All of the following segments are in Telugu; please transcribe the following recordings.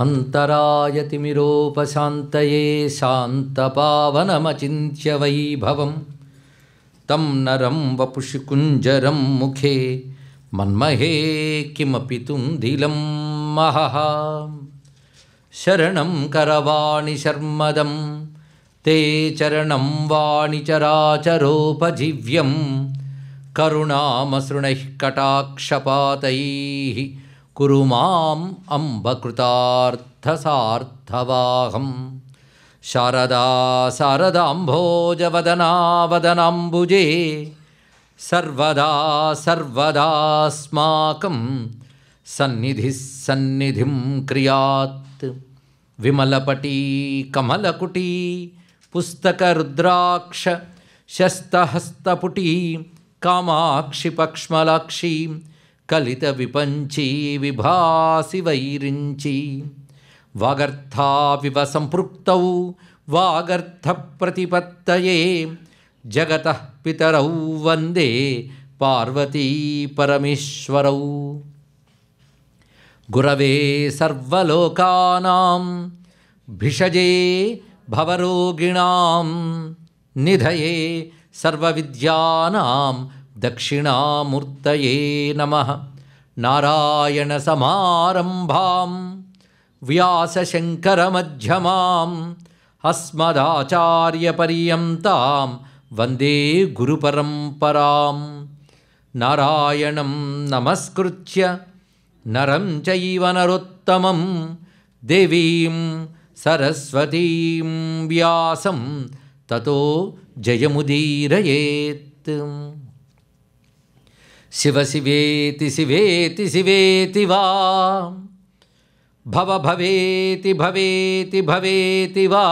अन्तरायतिमिरोपशान्तये शान्तपावनमचिन्त्यवैभवं तं नरं कुञ्जरं मुखे मन्महे किमपि तुन्दिलं महः शरणं करवाणि शर्मदं ते चरणं चराचरोपजीव्यं करुणामसृणैः कटाक्षपातैः कुरु माम् अम्बकृतार्थसार्थवाहम् शारदा शारदाम्भोजवदनावदनाम्बुजे सर्वदा सर्वदास्माकं सन्निधिं क्रियात् विमलपटी कमलकुटी पुस्तकरुद्राक्षशस्तहस्तपुटी कामाक्षिपक्ष्मलाक्षीं कलितविपञ्ची विभासि वैरिञ्चि वागर्थाविव सम्पृक्तौ वागर्थप्रतिपत्तये जगतः पितरौ वन्दे पार्वती परमेश्वरौ गुरवे सर्वलोकानां भिषजे भवरोगिणां निधये सर्वविद्यानां दक्षिणामूर्तये नमः नारायणसमारम्भां व्यासशङ्करमध्यमाम् अस्मदाचार्यपर्यन्तां वन्दे गुरुपरम्पराम् नारायणं नमस्कृत्य नरं चैव नरोत्तमं देवीं सरस्वतीं व्यासं ततो जयमुदीरयेत् शिव शिवेति शिवेति शिवेति वा भव भवेति भवेति भवेति वा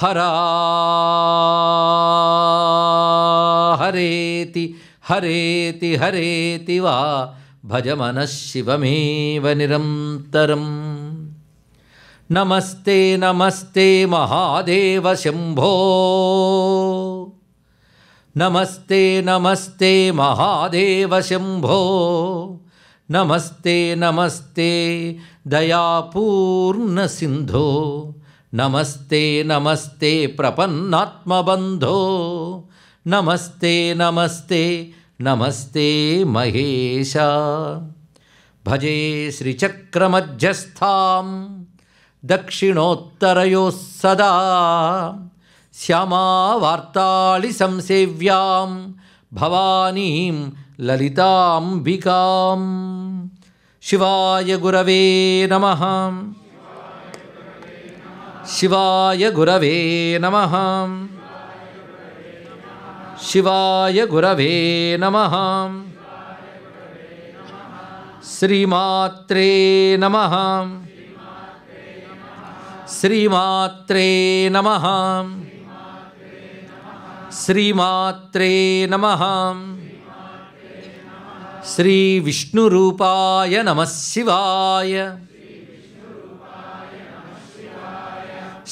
हरा हरेति हरेति हरेति वा भज मन शिवमेव निरन्तरम् नमस्ते नमस्ते महादेव शंभो नमस्ते नमस्ते महादेवशम्भो नमस्ते नमस्ते दयापूर्णसिन्धो नमस्ते नमस्ते प्रपन्नात्मबन्धो नमस्ते नमस्ते नमस्ते महेश भजे श्रीचक्रमध्यस्थां दक्षिणोत्तरयोः सदा श्यामा वार्तालि संसेव्याम भवानी ललिताम्बिकां शिवाय गुरव नमः शिवाय गुरव नमः शिवाय गुरव नमः श्रीमात्रे नमः श्रीमात्रे नमः శ్రీమాత్రే నమ శ్రీ విష్ణురూపాయ శివాయ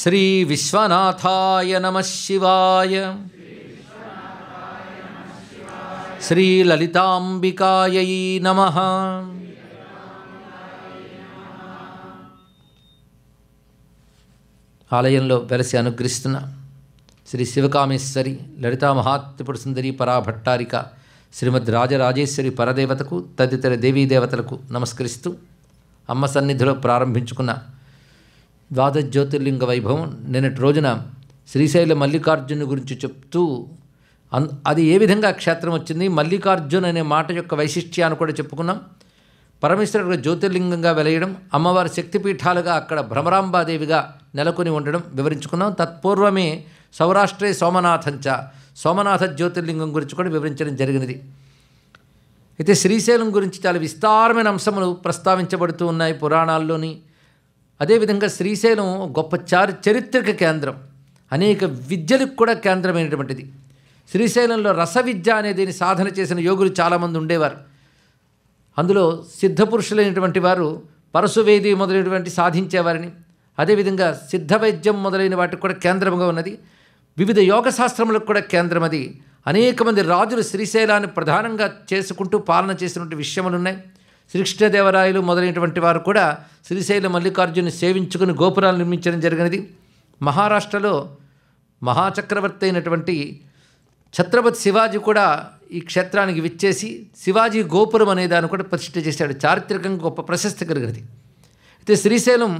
శ్రీ విశ్వనాథాయ శివాయ శ్రీ లలితాంబికాయై నమ ఆలయంలో వెలసి అనుగ్రహిస్తున్నా శ్రీ శివకామేశ్వరి లలితా మహాత్రిపుర సుందరి పరాభట్టారిక శ్రీమద్ రాజరాజేశ్వరి పరదేవతకు తదితర దేవతలకు నమస్కరిస్తూ అమ్మ సన్నిధిలో ప్రారంభించుకున్న ద్వాదశ జ్యోతిర్లింగ వైభవం నిన్నటి రోజున శ్రీశైల మల్లికార్జును గురించి చెప్తూ అన్ అది ఏ విధంగా క్షేత్రం వచ్చింది మల్లికార్జున్ అనే మాట యొక్క వైశిష్ట్యాన్ని కూడా చెప్పుకున్నాం పరమేశ్వరుడు జ్యోతిర్లింగంగా వెలయడం అమ్మవారి శక్తిపీఠాలుగా అక్కడ భ్రమరాంబాదేవిగా నెలకొని ఉండడం వివరించుకున్నాం తత్పూర్వమే సౌరాష్ట్రే సోమనాథంచ సోమనాథ జ్యోతిర్లింగం గురించి కూడా వివరించడం జరిగినది అయితే శ్రీశైలం గురించి చాలా విస్తారమైన అంశములు ప్రస్తావించబడుతూ ఉన్నాయి పురాణాల్లోని అదేవిధంగా శ్రీశైలం గొప్ప చారి చరిత్రక కేంద్రం అనేక విద్యలకు కూడా కేంద్రమైనటువంటిది శ్రీశైలంలో రస విద్య అనేది సాధన చేసిన యోగులు చాలామంది ఉండేవారు అందులో సిద్ధపురుషులైనటువంటి వారు పరశువేది మొదలైనటువంటి సాధించేవారని అదేవిధంగా సిద్ధ వైద్యం మొదలైన వాటికి కూడా కేంద్రంగా ఉన్నది వివిధ యోగ శాస్త్రములకు కూడా అది అనేక మంది రాజులు శ్రీశైలాన్ని ప్రధానంగా చేసుకుంటూ పాలన చేసినటువంటి విషయములు ఉన్నాయి శ్రీకృష్ణదేవరాయలు మొదలైనటువంటి వారు కూడా శ్రీశైల మల్లికార్జును సేవించుకుని గోపురాలు నిర్మించడం జరిగినది మహారాష్ట్రలో మహాచక్రవర్తి అయినటువంటి ఛత్రపతి శివాజీ కూడా ఈ క్షేత్రానికి విచ్చేసి శివాజీ గోపురం అనే దాన్ని కూడా ప్రతిష్ఠ చేశాడు చారిత్రకంగా గొప్ప ప్రశస్తి కలిగినది అయితే శ్రీశైలం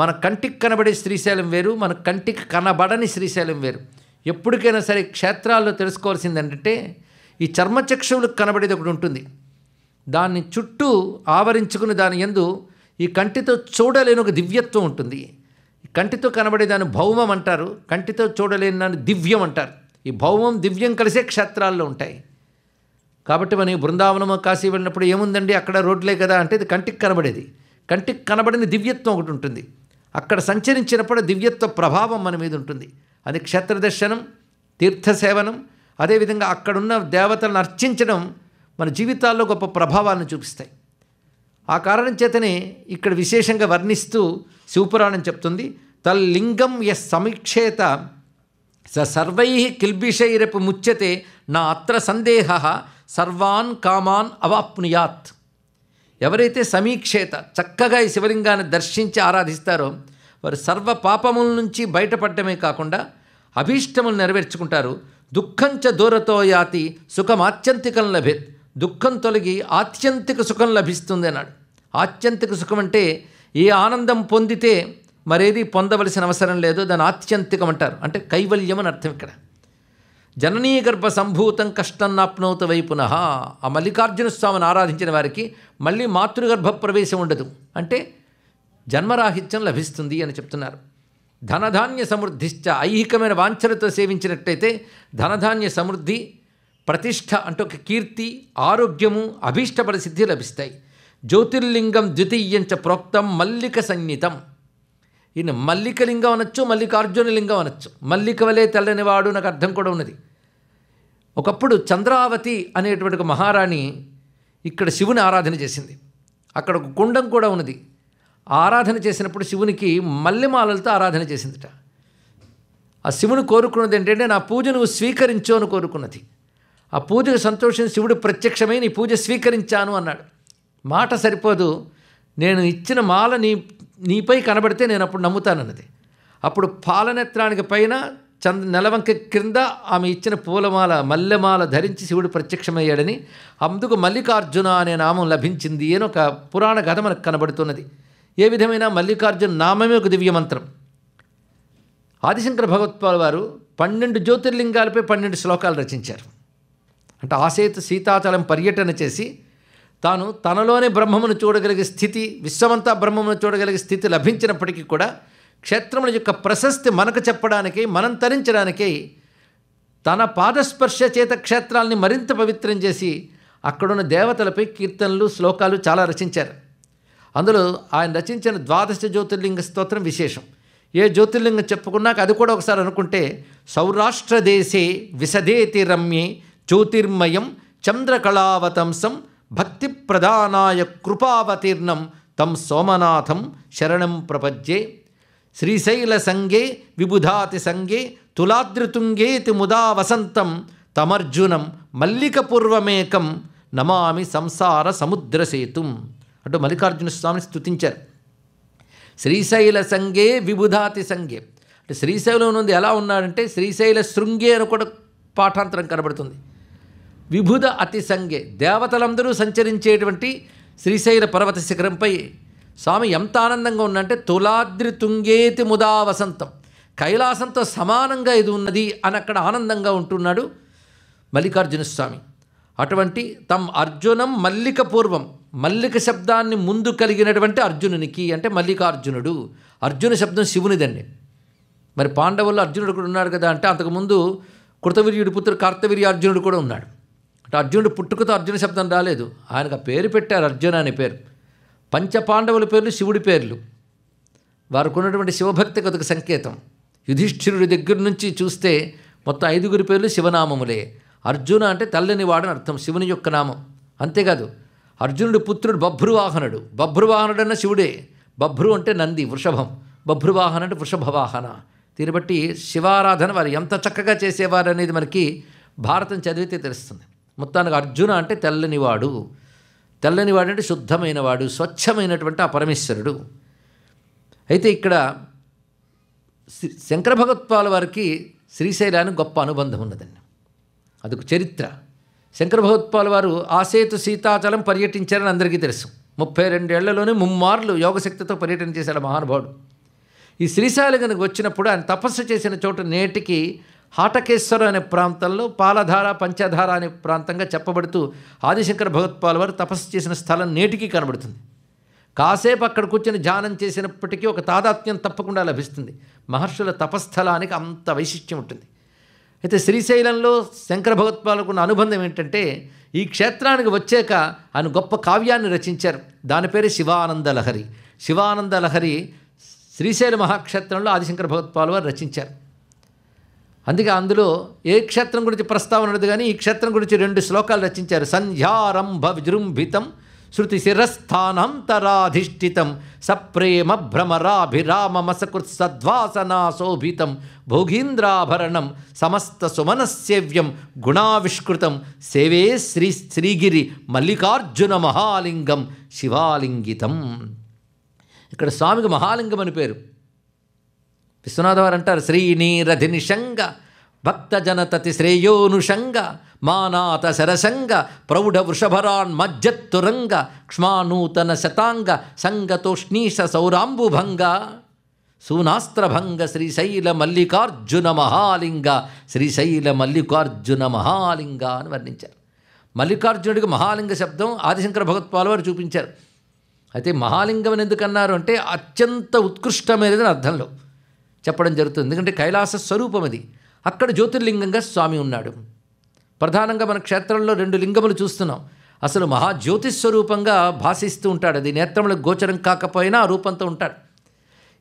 మన కంటికి కనబడే శ్రీశైలం వేరు మన కంటికి కనబడని శ్రీశైలం వేరు ఎప్పటికైనా సరే క్షేత్రాల్లో తెలుసుకోవాల్సింది ఏంటంటే ఈ చర్మచక్షువులకు కనబడేది ఒకటి ఉంటుంది దాన్ని చుట్టూ ఆవరించుకుని దాని ఎందు ఈ కంటితో చూడలేని ఒక దివ్యత్వం ఉంటుంది కంటితో కనబడే దాన్ని భౌమం అంటారు కంటితో చూడలేని దాన్ని దివ్యం అంటారు ఈ భౌమం దివ్యం కలిసే క్షేత్రాల్లో ఉంటాయి కాబట్టి మనం బృందావనము కాశీ వెళ్ళినప్పుడు ఏముందండి అక్కడ రోడ్లే కదా అంటే ఇది కంటికి కనబడేది కంటికి కనబడిన దివ్యత్వం ఒకటి ఉంటుంది అక్కడ సంచరించినప్పుడు దివ్యత్వ ప్రభావం మన మీద ఉంటుంది అది క్షేత్ర దర్శనం తీర్థసేవనం అదేవిధంగా అక్కడున్న దేవతలను అర్చించడం మన జీవితాల్లో గొప్ప ప్రభావాలను చూపిస్తాయి ఆ కారణం చేతనే ఇక్కడ విశేషంగా వర్ణిస్తూ శివపురాణం చెప్తుంది తల్లింగం ఎస్ సమీక్షేత స సర్వై కిల్బిషైరపు ముచ్యతే నా అత్ర సందేహ సర్వాన్ కామాన్ అవాప్నుయాత్ ఎవరైతే సమీక్షేత చక్కగా ఈ శివలింగాన్ని దర్శించి ఆరాధిస్తారో వారు సర్వ పాపముల నుంచి బయటపడటమే కాకుండా అభీష్టములు నెరవేర్చుకుంటారు దుఃఖంచ దూరతో యాతి సుఖమాత్యంతికం లభేత్ దుఃఖం తొలగి ఆత్యంతిక సుఖం లభిస్తుంది అన్నాడు ఆత్యంతిక సుఖం అంటే ఏ ఆనందం పొందితే మరేది పొందవలసిన అవసరం లేదు దాని ఆత్యంతికం అంటారు అంటే కైవల్యం అని అర్థం ఇక్కడ గర్భ సంభూతం కష్టం వై పునః ఆ మల్లికార్జున స్వామిని ఆరాధించిన వారికి మళ్ళీ మాతృగర్భ ప్రవేశం ఉండదు అంటే జన్మరాహిత్యం లభిస్తుంది అని చెప్తున్నారు ధనధాన్య సమృద్ధిశ్చ ఐహికమైన వాంఛలతో సేవించినట్టయితే ధనధాన్య సమృద్ధి ప్రతిష్ట అంటే ఒక కీర్తి ఆరోగ్యము అభీష్ట పరిసిద్ధి లభిస్తాయి జ్యోతిర్లింగం ద్వితీయంచ ప్రోక్తం మల్లిక సన్నితం ఈయన మల్లికలింగం అనొచ్చు మల్లికార్జునలింగం అనొచ్చు మల్లిక వలే తెల్లనివాడు నాకు అర్థం కూడా ఉన్నది ఒకప్పుడు చంద్రావతి అనేటువంటి మహారాణి ఇక్కడ శివుని ఆరాధన చేసింది అక్కడ ఒక కుండం కూడా ఉన్నది ఆరాధన చేసినప్పుడు శివునికి మల్లెమాలలతో ఆరాధన చేసిందిట ఆ శివుని కోరుకున్నది ఏంటంటే నా పూజ నువ్వు స్వీకరించు అని కోరుకున్నది ఆ పూజకు సంతోషం శివుడు ప్రత్యక్షమై నీ పూజ స్వీకరించాను అన్నాడు మాట సరిపోదు నేను ఇచ్చిన మాల నీ నీపై కనబడితే నేను అప్పుడు నమ్ముతానన్నది అప్పుడు పాలనేత్రానికి పైన చంద నెలవంక క్రింద ఆమె ఇచ్చిన పూలమాల మల్లెమాల ధరించి శివుడు ప్రత్యక్షమయ్యాడని అందుకు మల్లికార్జున అనే నామం లభించింది అని ఒక పురాణ కథ మనకు కనబడుతున్నది ఏ విధమైన మల్లికార్జున నామమే ఒక దివ్య మంత్రం ఆదిశంకర భగవత్పాల్ వారు పన్నెండు జ్యోతిర్లింగాలపై పన్నెండు శ్లోకాలు రచించారు అంటే ఆసేతు సీతాచలం పర్యటన చేసి తాను తనలోనే బ్రహ్మమును చూడగలిగే స్థితి విశ్వమంతా బ్రహ్మమును చూడగలిగే స్థితి లభించినప్పటికీ కూడా క్షేత్రముల యొక్క ప్రశస్తి మనకు చెప్పడానికి మనం తరించడానికి తన పాదస్పర్శ చేత క్షేత్రాల్ని మరింత పవిత్రం చేసి అక్కడున్న దేవతలపై కీర్తనలు శ్లోకాలు చాలా రచించారు అందులో ఆయన రచించిన ద్వాదశ జ్యోతిర్లింగ స్తోత్రం విశేషం ఏ జ్యోతిర్లింగం చెప్పుకున్నాక అది కూడా ఒకసారి అనుకుంటే సౌరాష్ట్ర దేశే విశదేతి రమ్యే జ్యోతిర్మయం చంద్రకళావతంసం భక్తి ప్రధానాయ కృపావతీర్ణం తం సోమనాథం శరణం ప్రపజ్యే శ్రీశైల సంగే విబుధాతి సంగే తులాద్రితుంగేతి ముదా వసంతం తమర్జునం మల్లికపూర్వమేకం నమామి సంసార సముద్ర సేతుం అంటూ మల్లికార్జున స్వామిని స్థుతించారు శ్రీశైల సంగే విబుధాతి సంగే అంటే శ్రీశైలం నుండి ఎలా ఉన్నాడంటే శ్రీశైల శృంగే అని కూడా పాఠాంతరం కనబడుతుంది విభుధ అతి సంగే దేవతలందరూ సంచరించేటువంటి శ్రీశైల పర్వత శిఖరంపై స్వామి ఎంత ఆనందంగా ఉన్నంటే తులాద్రి తుంగేతి ముదా వసంతం కైలాసంతో సమానంగా ఇది ఉన్నది అని అక్కడ ఆనందంగా ఉంటున్నాడు మల్లికార్జున స్వామి అటువంటి తమ్ అర్జునం మల్లిక పూర్వం మల్లిక శబ్దాన్ని ముందు కలిగినటువంటి అర్జునునికి అంటే మల్లికార్జునుడు అర్జున శబ్దం శివునిదండి మరి పాండవుల్లో అర్జునుడు కూడా ఉన్నాడు కదా అంటే అంతకుముందు కృతవీర్యుడి పుత్రుడు కార్తవీర్య అర్జునుడు కూడా ఉన్నాడు అంటే అర్జునుడు పుట్టుకతో అర్జున శబ్దం రాలేదు ఆయనకు పేరు పెట్టారు అర్జున అనే పేరు పంచపాండవుల పేర్లు శివుడి పేర్లు వారికి ఉన్నటువంటి శివభక్తి కొద్దిగా సంకేతం యుధిష్ఠిరుడి దగ్గర నుంచి చూస్తే మొత్తం ఐదుగురి పేర్లు శివనామములే అర్జున అంటే తల్లిని వాడని అర్థం శివుని యొక్క నామం అంతేకాదు అర్జునుడి పుత్రుడు బభ్రువాహనుడు బభ్రువాహనుడు అన్న శివుడే బభ్రు అంటే నంది వృషభం బభ్రువాహన అంటే వృషభవాహన దీన్ని బట్టి శివారాధన వారు ఎంత చక్కగా చేసేవారు అనేది మనకి భారతం చదివితే తెలుస్తుంది మొత్తానికి అర్జున అంటే తెల్లనివాడు తెల్లని వాడంటే శుద్ధమైన వాడు స్వచ్ఛమైనటువంటి ఆ పరమేశ్వరుడు అయితే ఇక్కడ శంకర భగవత్పాల వారికి శ్రీశైలానికి గొప్ప అనుబంధం ఉన్నదండి అదొక చరిత్ర శంకర భగవత్పాల్ వారు ఆసేతు సీతాచలం పర్యటించారని అందరికీ తెలుసు ముప్పై రెండేళ్లలోనే ముమ్మార్లు యోగశక్తితో పర్యటన చేశాడు మహానుభావుడు ఈ శ్రీశైలం కనుక వచ్చినప్పుడు ఆయన తపస్సు చేసిన చోట నేటికి హాటకేశ్వర అనే ప్రాంతంలో పాలధార పంచధార అనే ప్రాంతంగా చెప్పబడుతూ ఆదిశంకర భగవత్పాల్ వారు తపస్సు చేసిన స్థలం నేటికి కనబడుతుంది కాసేపు అక్కడ కూర్చొని ధ్యానం చేసినప్పటికీ ఒక తాదాత్మ్యం తప్పకుండా లభిస్తుంది మహర్షుల తపస్థలానికి అంత వైశిష్ట్యం ఉంటుంది అయితే శ్రీశైలంలో శంకర భగవత్పాలకు ఉన్న అనుబంధం ఏంటంటే ఈ క్షేత్రానికి వచ్చాక ఆయన గొప్ప కావ్యాన్ని రచించారు దాని పేరు శివానంద లహరి శివానంద లహరి శ్రీశైల మహాక్షేత్రంలో ఆదిశంకర భగవత్పాలు వారు రచించారు అందుకే అందులో ఏ క్షేత్రం గురించి ప్రస్తావన ఉండదు కానీ ఈ క్షేత్రం గురించి రెండు శ్లోకాలు రచించారు సంధ్యారంభ విజృంభితం శృతి శిరస్థానంతరాధిష్ఠితం సప్రేమ భ్రమరాభిరామమసకృత్ సద్వాసనాశోభితం భోగీంద్రాభరణం సమస్త సుమనస్సేవ్యం గుణావిష్కృతం సేవే శ్రీ శ్రీగిరి మల్లికార్జున మహాలింగం శివాలింగితం ఇక్కడ స్వామికి మహాలింగం అని పేరు విశ్వనాథ వారు అంటారు శ్రీనీరథి నిషంగ భక్తజనతతి శ్రేయోనుషంగ మానాత సరసంగ ప్రౌఢ వృషభరాన్ మజ్జత్తురంగ క్ష్మానూతన శతాంగ సంగతోష్ణీష సౌరాంబుభంగ సూనాస్త్రభంగ శ్రీశైల మల్లికార్జున మహాలింగ శ్రీశైల మల్లికార్జున మహాలింగ అని వర్ణించారు మల్లికార్జునుడికి మహాలింగ శబ్దం ఆదిశంకర భగవత్పాల్ వారు చూపించారు అయితే మహాలింగం ఎందుకన్నారు అంటే అత్యంత ఉత్కృష్టమైనది అర్థంలో చెప్పడం జరుగుతుంది ఎందుకంటే కైలాస స్వరూపం అది అక్కడ జ్యోతిర్లింగంగా స్వామి ఉన్నాడు ప్రధానంగా మన క్షేత్రంలో రెండు లింగములు చూస్తున్నాం అసలు స్వరూపంగా భాషిస్తూ ఉంటాడు అది నేత్రములకు గోచరం కాకపోయినా రూపంతో ఉంటాడు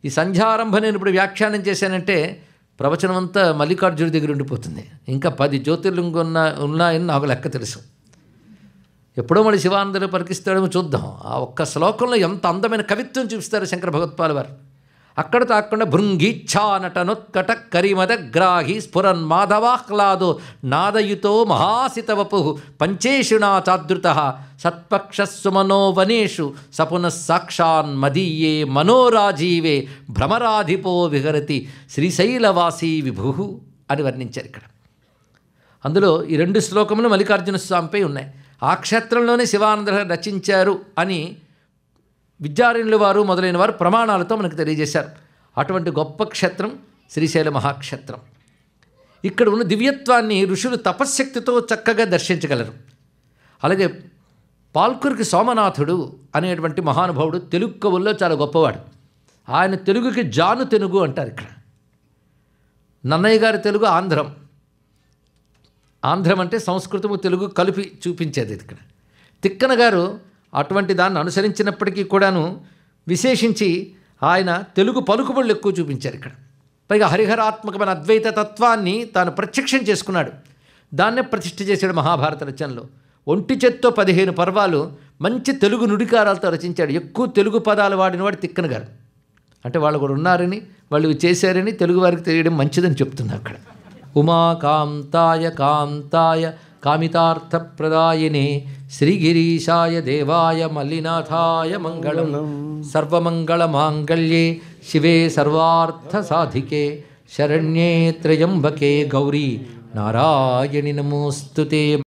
ఈ సంధ్యారంభ నేను ఇప్పుడు వ్యాఖ్యానం చేశానంటే ప్రవచనం అంతా మల్లికార్జున దగ్గర ఉండిపోతుంది ఇంకా పది జ్యోతిర్లింగం ఉన్న ఉన్నాయని నాకు లెక్క తెలుసు ఎప్పుడో మళ్ళీ శివానందరూ పరికిస్తాడేమో చూద్దాం ఆ ఒక్క శ్లోకంలో ఎంత అందమైన కవిత్వం చూపిస్తారు శంకర భగవత్పాల్ వారు అక్కడ తాకుండా భృంగిచ్ఛా నటనోత్కట కరిమద గ్రాహి స్ఫురన్ మాధవాహ్లాదో నాదయుతో మహాసితవపు పంచేషునాచాదృత సత్పక్షస్సు మనోవనేషు సపున సాక్షాన్ మదీయే మనోరాజీవే భ్రమరాధిపో విహరతి శ్రీశైలవాసీ విభు అని వర్ణించారు ఇక్కడ అందులో ఈ రెండు శ్లోకములు మల్లికార్జున స్వామిపై ఉన్నాయి ఆ క్షేత్రంలోనే శివానంద రచించారు అని విద్యారణ్యుల వారు మొదలైన వారు ప్రమాణాలతో మనకు తెలియజేశారు అటువంటి గొప్ప క్షేత్రం శ్రీశైల మహాక్షేత్రం ఇక్కడ ఉన్న దివ్యత్వాన్ని ఋషులు తపశ్శక్తితో చక్కగా దర్శించగలరు అలాగే పాల్కురికి సోమనాథుడు అనేటువంటి మహానుభావుడు తెలుగు కవుల్లో చాలా గొప్పవాడు ఆయన తెలుగుకి జాను తెలుగు అంటారు ఇక్కడ నన్నయ్య గారి తెలుగు ఆంధ్రం ఆంధ్రం అంటే సంస్కృతము తెలుగు కలిపి చూపించేది ఇక్కడ తిక్కన గారు అటువంటి దాన్ని అనుసరించినప్పటికీ కూడాను విశేషించి ఆయన తెలుగు పలుకుబడులు ఎక్కువ చూపించారు ఇక్కడ పైగా హరిహరాత్మకమైన అద్వైత తత్వాన్ని తాను ప్రత్యక్షం చేసుకున్నాడు దాన్నే ప్రతిష్ఠ చేశాడు మహాభారత రచనలో ఒంటి చెత్తో పదిహేను పర్వాలు మంచి తెలుగు నుడికారాలతో రచించాడు ఎక్కువ తెలుగు పదాలు వాడిన వాడు తిక్కన గారు అంటే వాళ్ళు కూడా ఉన్నారని వాళ్ళు చేశారని తెలుగు వారికి తెలియడం మంచిదని చెప్తున్నారు అక్కడ ఉమా కాంతాయ కాంతాయ కామితార్థప్రదాయనే श्रीगिरीशाय देवाय मल्लिनाथाय मङ्गलं सर्वमङ्गलमाङ्गल्ये शिवे सर्वार्थसाधिके शरण्ये त्र्यम्बके गौरी नारायणि नमोऽस्तु ते